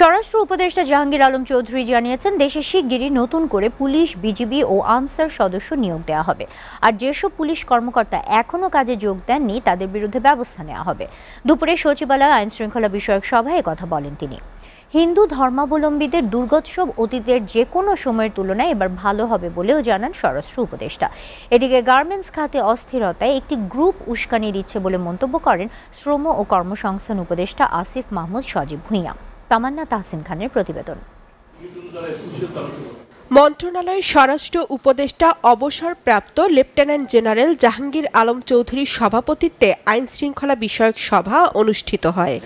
স্বরাষ্ট্র উপদেষ্টা জাহাঙ্গীর আলম চৌধুরী জানিয়েছেন দেশে শিগগিরই নতুন করে পুলিশ বিজিবি ও আনসার সদস্য নিয়োগ দেওয়া হবে আর যেসব পুলিশ কর্মকর্তা এখনও কাজে যোগ দেননি তাদের বিরুদ্ধে ব্যবস্থা নেওয়া হবে দুপুরে সচিবালয় আইন শৃঙ্খলা বিষয়ক সভায় কথা বলেন তিনি হিন্দু ধর্মাবলম্বীদের দুর্গোৎসব অতীতের যে কোনো সময়ের তুলনায় এবার ভালো হবে বলেও জানান স্বরাষ্ট্র উপদেষ্টা এদিকে গার্মেন্টস খাতে অস্থিরতায় একটি গ্রুপ উস্কানি দিচ্ছে বলে মন্তব্য করেন শ্রম ও কর্মসংস্থান উপদেষ্টা আসিফ মাহমুদ সজীব ভূঁইয়া তামান্না তাহসিন খানের প্রতিবেদন মন্ত্রণালয়ের স্বরাষ্ট্র উপদেষ্টা অবসরপ্রাপ্ত লেফটেন্যান্ট জেনারেল জাহাঙ্গীর আলম চৌধুরীর সভাপতিত্বে আইন শৃঙ্খলা বিষয়ক সভা অনুষ্ঠিত হয়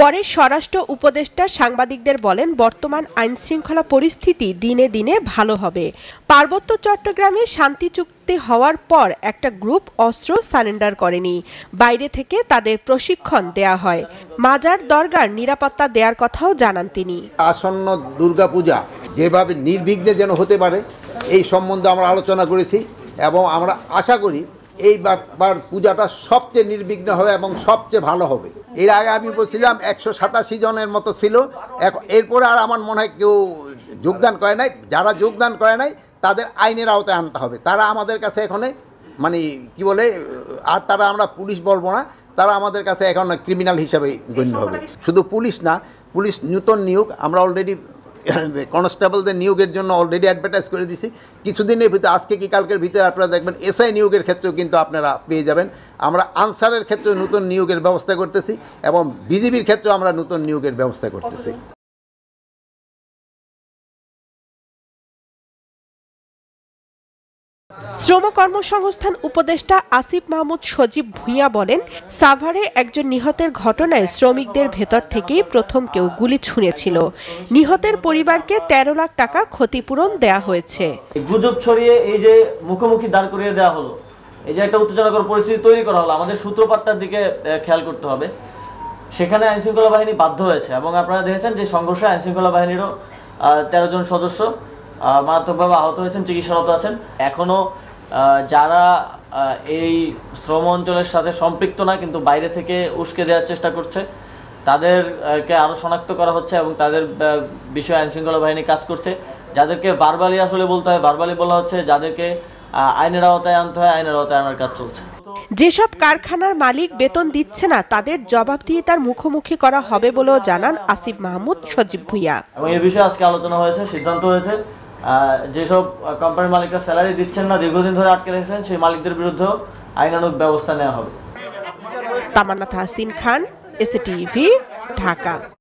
পরে স্বরাষ্ট্র উপদেষ্টা সাংবাদিকদের বলেন বর্তমান আইন শৃঙ্খলা পরিস্থিতি দিনে দিনে ভালো হবে পার্বত্য চট্টগ্রামে শান্তি চুক্তি হওয়ার পর একটা গ্রুপ অস্ত্র সারেন্ডার করেনি বাইরে থেকে তাদের প্রশিক্ষণ দেয়া হয় মাজার দরগার নিরাপত্তা দেওয়ার কথাও জানান তিনি আসন্ন দুর্গাপূজা যেভাবে নির্বিঘ্নে যেন হতে পারে এই সম্বন্ধে আমরা আলোচনা করেছি এবং আমরা আশা করি এই ব্যাপার পূজাটা সবচেয়ে নির্বিঘ্ন হবে এবং সবচেয়ে ভালো হবে এর আগে আমি বলছিলাম একশো সাতাশি জনের মতো ছিল এরপরে আর আমার মনে হয় কেউ যোগদান করে নাই যারা যোগদান করে নাই তাদের আইনের আওতায় আনতে হবে তারা আমাদের কাছে এখানে মানে কি বলে আর তারা আমরা পুলিশ বলবো না তারা আমাদের কাছে এখন ক্রিমিনাল হিসাবে গণ্য হবে শুধু পুলিশ না পুলিশ নূতন নিয়োগ আমরা অলরেডি কনস্টেবলদের নিয়োগের জন্য অলরেডি অ্যাডভার্টাইজ করে দিছি কিছুদিনের ভিতরে আজকে কি কালকের ভিতরে আপনারা দেখবেন এসআই নিয়োগের ক্ষেত্রেও কিন্তু আপনারা পেয়ে যাবেন আমরা আনসারের ক্ষেত্রে নতুন নিয়োগের ব্যবস্থা করতেছি এবং বিজিবির ক্ষেত্রেও আমরা নতুন নিয়োগের ব্যবস্থা করতেছি শ্রম কর্মসংস্থান উপদেষ্টা আসিফ মাহমুদ সজীব ভূঁইয়া বলেন সাভারে একজন নিহতের ঘটনায় শ্রমিকদের ভেতর থেকেই প্রথম কেউ গুলি ছুঁড়েছিল নিহতের পরিবারকে ১৩ লাখ টাকা ক্ষতিপূরণ দেয়া হয়েছে গুজব ছড়িয়ে এই যে মুখোমুখি দাঁড় করিয়ে দেওয়া হলো এই যে একটা উত্তেজনাকর পরিস্থিতি তৈরি করা হলো আমাদের সূত্রপাতটার দিকে খেয়াল করতে হবে সেখানে আইনশৃঙ্খলা বাহিনী বাধ্য হয়েছে এবং আপনারা দেখেছেন যে সংঘর্ষে আইনশৃঙ্খলা বাহিনীরও তেরো জন সদস্য মারাত্মকভাবে আহত হয়েছেন চিকিৎসারত আছেন এখনও যারা এই শ্রম অঞ্চলের সাথে সম্পৃক্ত না কিন্তু বাইরে থেকে উস্কে দেওয়ার চেষ্টা করছে তাদেরকে আরও শনাক্ত করা হচ্ছে এবং তাদের বিষয়ে আইনশৃঙ্খলা বাহিনী কাজ করছে যাদেরকে বারবালি আসলে বলতে হয় বারবালি বলা হচ্ছে যাদেরকে আইনের আওতায় আনতে হয় আইনের আওতায় আনার কাজ চলছে যেসব কারখানার মালিক বেতন দিচ্ছে না তাদের জবাব দিয়ে তার মুখোমুখি করা হবে বলেও জানান আসিফ মাহমুদ সজীব ভুইয়া এবং এ বিষয়ে আজকে আলোচনা হয়েছে সিদ্ধান্ত হয়েছে যেসব কোম্পানির মালিকরা স্যালারি দিচ্ছেন না দীর্ঘদিন ধরে আটকে রেখেছেন সেই মালিকদের বিরুদ্ধেও আইনানুগ ব্যবস্থা নেওয়া হবে তামান্না তাহসিন খান এসটিভি টিভি ঢাকা